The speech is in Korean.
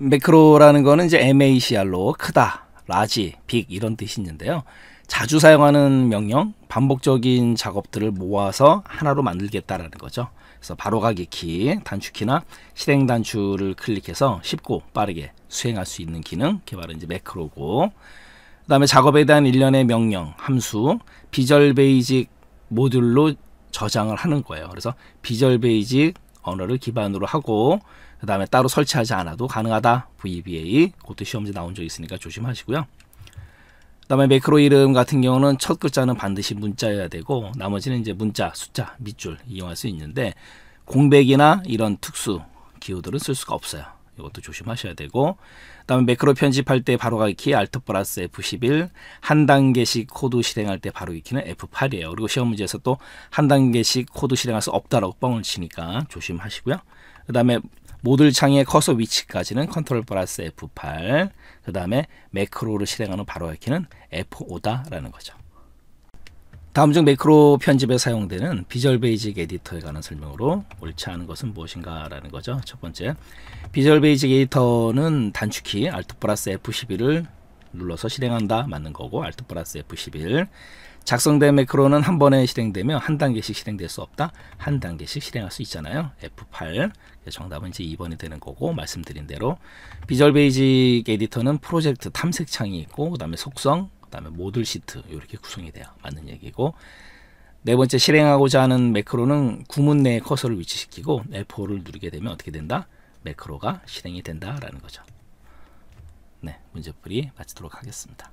매크로라는 거는 이제 MACR로 크다, 라지, 빅 이런 뜻이 있는데요. 자주 사용하는 명령, 반복적인 작업들을 모아서 하나로 만들겠다라는 거죠. 그래서 바로가기 키, 단축키나 실행 단추를 클릭해서 쉽고 빠르게 수행할 수 있는 기능, 개발은 이제 매크로고. 그 다음에 작업에 대한 일련의 명령, 함수, 비절 베이직 모듈로 저장을 하는 거예요. 그래서 비절 베이직 언어를 기반으로 하고 그 다음에 따로 설치하지 않아도 가능하다. VBA 그것도 시험지 나온 적 있으니까 조심하시고요. 그 다음에 매크로 이름 같은 경우는 첫 글자는 반드시 문자여야 되고 나머지는 이제 문자, 숫자, 밑줄 이용할 수 있는데 공백이나 이런 특수 기호들은 쓸 수가 없어요. 이것도 조심하셔야 되고 그다음에 매크로 편집할 때 바로 가기 알트 플러스 F11 한 단계씩 코드 실행할 때 바로 익히는 F8이에요. 그리고 시험 문제에서 또 한 단계씩 코드 실행할 수 없다라고 뻥을 치니까 조심하시고요. 그다음에 모듈 창의 커서 위치까지는 컨트롤 플러스 F8 그 다음에 매크로를 실행하는 바로 밝히는 F5다라는 거죠. 다음중 매크로 편집에 사용되는 비절 베이직 에디터에 관한 설명으로 옳지 않은 것은 무엇인가라는 거죠. 첫 번째, 비절 베이직 에디터는 단축키 Alt 플러스 F11을 눌러서 실행한다 맞는 거고 Alt 플러스 F11 작성된 매크로는 한 번에 실행되며 한 단계씩 실행될 수 없다. 한 단계씩 실행할 수 있잖아요. F8 정답은 이제 2번이 되는 거고 말씀드린 대로 비절 베이직 에디터는 프로젝트 탐색창이 있고 그 다음에 속성 그다음에 모듈 시트 이렇게 구성이 돼요. 맞는 얘기고 네 번째 실행하고자 하는 매크로는 구문 내에 커서를 위치시키고 F4를 누르게 되면 어떻게 된다? 매크로가 실행이 된다라는 거죠. 네, 문제풀이 마치도록 하겠습니다.